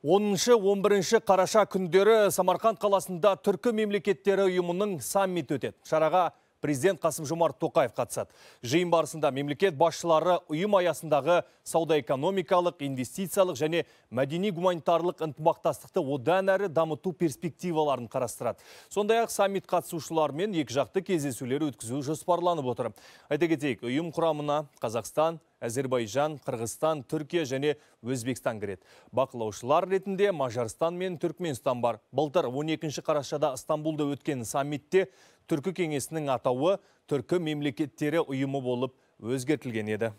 10-11 ші қараша күндері Самарқанд қаласында түркі мемлекеттері ұйымының саммит өтеді. Шараға президент Қасым Жомарт Тоқаев қатысады. Жиын барысында мемлекет басшылары ұйым аясындағы сауда-экономикалық, инвестициялық және мәдени-гуманитарлық ынтымақтастықты одан әрі дамыту перспективаларын қарастырады. Сондай-ақ саммит мен екі жақты кездесулер өткізу жоспарланып отыр. Айта кетейік, ұйым құрамына Қазақстан, әзербайжан қырғызстан түркия және өзбекстан кіреді бақылаушылар ретінде мажарстан мен түркменстан бар былтыр 12 қарашада ыстамбулда өткен саммитте түркі кеңесінің атауы түркі мемлекеттері ұйымы болып өзгертілген еді